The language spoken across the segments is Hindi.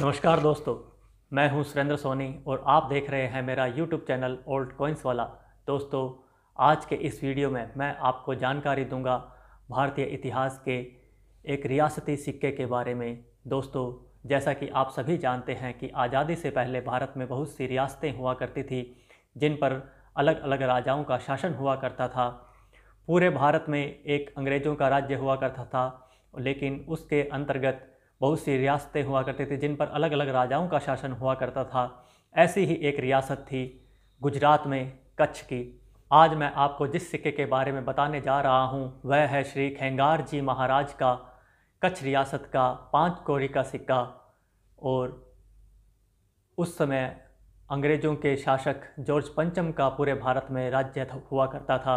नमस्कार दोस्तों मैं हूं सुरेंद्र सोनी और आप देख रहे हैं मेरा यूट्यूब चैनल ओल्ड कॉइंस वाला दोस्तों आज के इस वीडियो में मैं आपको जानकारी दूंगा भारतीय इतिहास के एक रियासती सिक्के के बारे में दोस्तों जैसा कि आप सभी जानते हैं कि आज़ादी से पहले भारत में बहुत सी रियासतें हुआ करती थी जिन पर अलग अलग राजाओं का शासन हुआ करता था पूरे भारत में एक अंग्रेज़ों का राज्य हुआ करता था लेकिन उसके अंतर्गत बहुत सी रियासतें हुआ करती थी जिन पर अलग अलग राजाओं का शासन हुआ करता था ऐसी ही एक रियासत थी गुजरात में कच्छ की आज मैं आपको जिस सिक्के के बारे में बताने जा रहा हूँ वह है श्री खेंगार जी महाराज का कच्छ रियासत का पाँच कोरी का सिक्का और उस समय अंग्रेज़ों के शासक जॉर्ज पंचम का पूरे भारत में राज्य हुआ करता था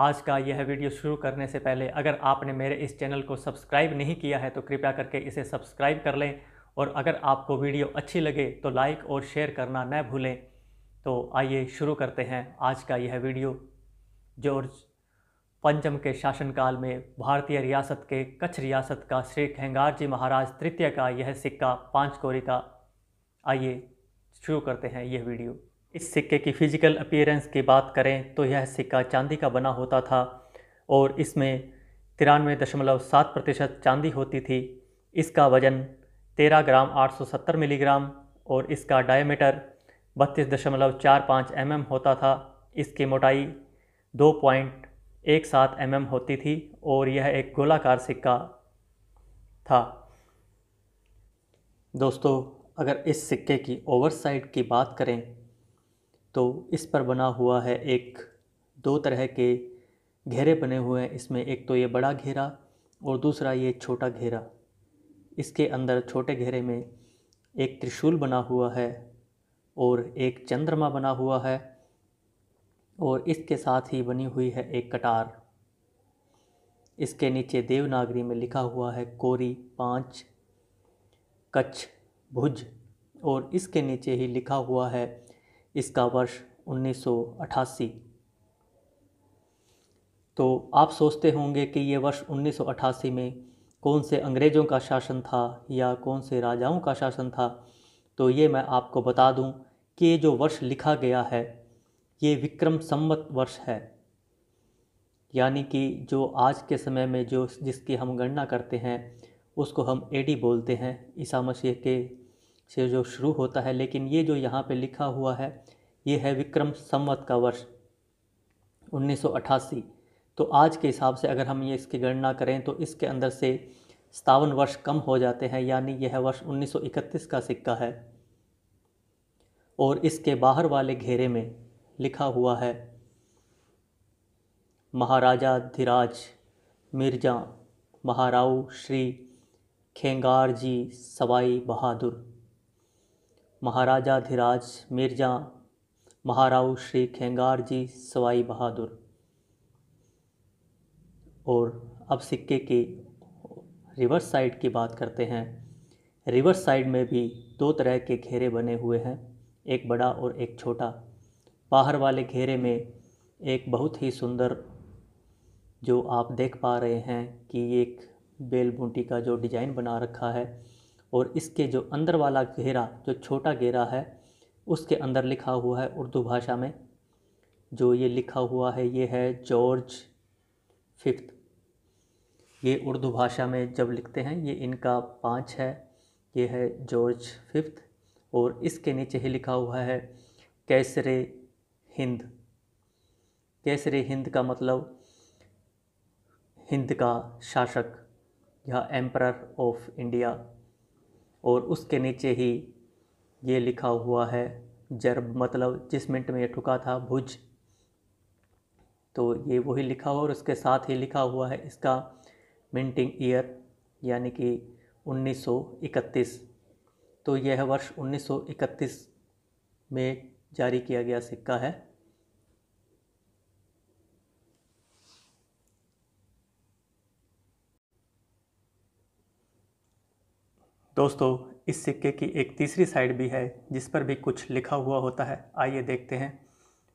आज का यह वीडियो शुरू करने से पहले अगर आपने मेरे इस चैनल को सब्सक्राइब नहीं किया है तो कृपया करके इसे सब्सक्राइब कर लें और अगर आपको वीडियो अच्छी लगे तो लाइक और शेयर करना न भूलें तो आइए शुरू करते हैं आज का यह वीडियो जॉर्ज पंचम के शासनकाल में भारतीय रियासत के कच्छ रियासत का श्री खेंगार जी महाराज तृतीय का यह सिक्का पाँच कोरी का आइए शुरू करते हैं यह वीडियो इस सिक्के की फ़िज़िकल अपीयरेंस की बात करें तो यह सिक्का चांदी का बना होता था और इसमें तिरानवे दशमलव सात प्रतिशत चांदी होती थी इसका वज़न तेरह ग्राम आठ सौ सत्तर मिलीग्राम और इसका डायमीटर बत्तीस दशमलव चार पाँच एम एम होता था इसकी मोटाई दो पॉइंट एक सात एम एम होती थी और यह एक गोलाकार सिक्का था दोस्तों अगर इस सिक्के की ओवर साइड की बात करें तो इस पर बना हुआ है एक दो तरह के घेरे बने हुए हैं इसमें एक तो ये बड़ा घेरा और दूसरा ये छोटा घेरा इसके अंदर छोटे घेरे में एक त्रिशूल बना हुआ है और एक चंद्रमा बना हुआ है और इसके साथ ही बनी हुई है एक कटार इसके नीचे देवनागरी में लिखा हुआ है कोरी पाँच कच्छ भुज और इसके नीचे ही लिखा हुआ है इसका वर्ष 1988 तो आप सोचते होंगे कि ये वर्ष 1988 में कौन से अंग्रेज़ों का शासन था या कौन से राजाओं का शासन था तो ये मैं आपको बता दूं कि ये जो वर्ष लिखा गया है ये विक्रम संवत वर्ष है यानी कि जो आज के समय में जो जिसकी हम गणना करते हैं उसको हम एडी बोलते हैं ईसा मसीह के से जो शुरू होता है लेकिन ये जो यहाँ पे लिखा हुआ है ये है विक्रम संवत का वर्ष 1988 तो आज के हिसाब से अगर हम ये इसकी गणना करें तो इसके अंदर से सतावन वर्ष कम हो जाते हैं यानी यह है वर्ष 1931 का सिक्का है और इसके बाहर वाले घेरे में लिखा हुआ है महाराजा धीराज मिर्जा महाराव श्री खेंगार जी सवाई बहादुर महाराजा धीराज मिर्जा महाराव श्री खेंगार जी सवाई बहादुर और अब सिक्के के रिवर्स साइड की बात करते हैं रिवर्स साइड में भी दो तरह के घेरे बने हुए हैं एक बड़ा और एक छोटा बाहर वाले घेरे में एक बहुत ही सुंदर जो आप देख पा रहे हैं कि एक बेल बूटी का जो डिज़ाइन बना रखा है और इसके जो अंदर वाला घेरा जो छोटा घेरा है उसके अंदर लिखा हुआ है उर्दू भाषा में जो ये लिखा हुआ है ये है जॉर्ज फिफ्थ ये उर्दू भाषा में जब लिखते हैं ये इनका पाँच है ये है जॉर्ज फिफ्थ और इसके नीचे ही लिखा हुआ है कैसरे हिंद कैसरे हिंद का मतलब हिंद का शासक या एम्प्रर ऑफ इंडिया और उसके नीचे ही ये लिखा हुआ है जर्ब मतलब जिस मिनट में ये ठुका था भुज तो ये वही लिखा हुआ और उसके साथ ही लिखा हुआ है इसका मिंटिंग ईयर यानी कि 1931 तो यह वर्ष 1931 में जारी किया गया सिक्का है दोस्तों इस सिक्के की एक तीसरी साइड भी है जिस पर भी कुछ लिखा हुआ होता है आइए देखते हैं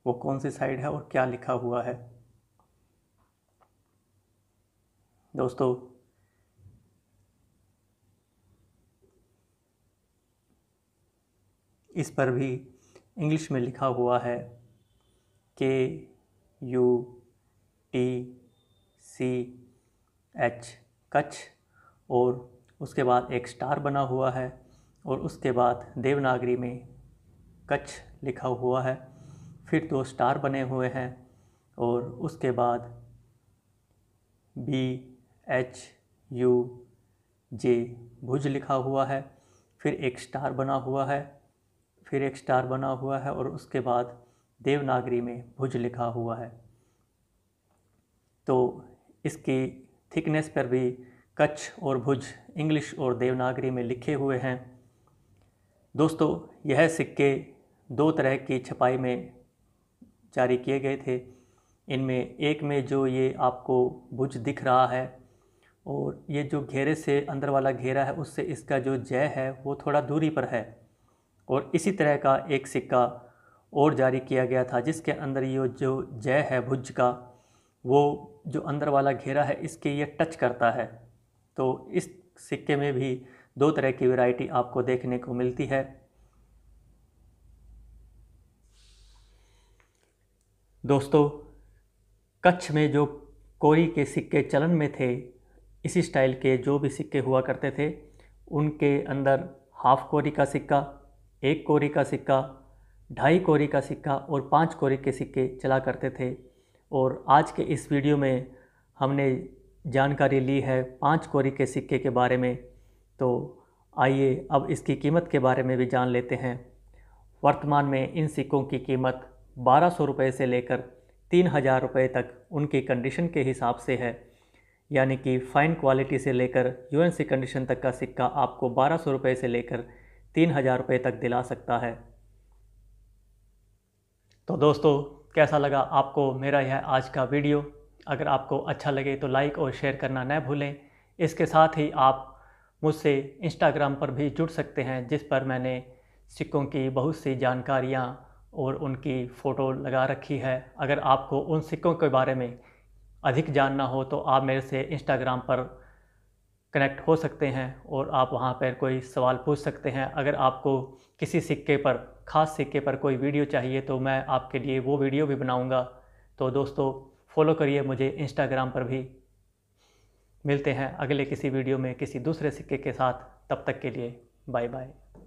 वो कौन सी साइड है और क्या लिखा हुआ है दोस्तों इस पर भी इंग्लिश में लिखा हुआ है K U T C H Kutch और उसके बाद एक स्टार बना हुआ है और उसके बाद देवनागरी में कच्छ लिखा हुआ है फिर दो स्टार बने हुए हैं और उसके बाद B H U J Bhuj लिखा हुआ है फिर एक स्टार बना हुआ है फिर एक स्टार बना हुआ है और उसके बाद देवनागरी में भुज लिखा हुआ है तो इसकी थिकनेस पर भी कच्छ और भुज इंग्लिश और देवनागरी में लिखे हुए हैं दोस्तों यह सिक्के दो तरह की छपाई में जारी किए गए थे इनमें एक में जो ये आपको भुज दिख रहा है और ये जो घेरे से अंदर वाला घेरा है उससे इसका जो जय है वो थोड़ा दूरी पर है और इसी तरह का एक सिक्का और जारी किया गया था जिसके अंदर ये जो जय है भुज का वो जो अंदर वाला घेरा है इसके ये टच करता है तो इस सिक्के में भी दो तरह की वैरायटी आपको देखने को मिलती है दोस्तों कच्छ में जो कोरी के सिक्के चलन में थे इसी स्टाइल के जो भी सिक्के हुआ करते थे उनके अंदर हाफ कोरी का सिक्का एक कोरी का सिक्का ढाई कोरी का सिक्का और पाँच कोरी के सिक्के चला करते थे और आज के इस वीडियो में हमने जानकारी ली है पाँच कोरी के सिक्के के बारे में तो आइए अब इसकी कीमत के बारे में भी जान लेते हैं वर्तमान में इन सिक्कों की कीमत बारह सौ रुपये से लेकर तीन हज़ार रुपये तक उनकी कंडीशन के हिसाब से है यानी कि फ़ाइन क्वालिटी से लेकर सी कंडीशन तक का सिक्का आपको बारह सौ रुपये से लेकर तीन हज़ार रुपये तक दिला सकता है तो दोस्तों कैसा लगा आपको मेरा यह आज का वीडियो अगर आपको अच्छा लगे तो लाइक और शेयर करना न भूलें इसके साथ ही आप मुझसे इंस्टाग्राम पर भी जुड़ सकते हैं जिस पर मैंने सिक्कों की बहुत सी जानकारियाँ और उनकी फ़ोटो लगा रखी है अगर आपको उन सिक्कों के बारे में अधिक जानना हो तो आप मेरे से इंस्टाग्राम पर कनेक्ट हो सकते हैं और आप वहाँ पर कोई सवाल पूछ सकते हैं अगर आपको किसी सिक्के पर ख़ास सिक्के पर कोई वीडियो चाहिए तो मैं आपके लिए वो वीडियो भी बनाऊँगा तो दोस्तों फॉलो करिए मुझे इंस्टाग्राम पर भी मिलते हैं अगले किसी वीडियो में किसी दूसरे सिक्के के साथ तब तक के लिए बाय बाय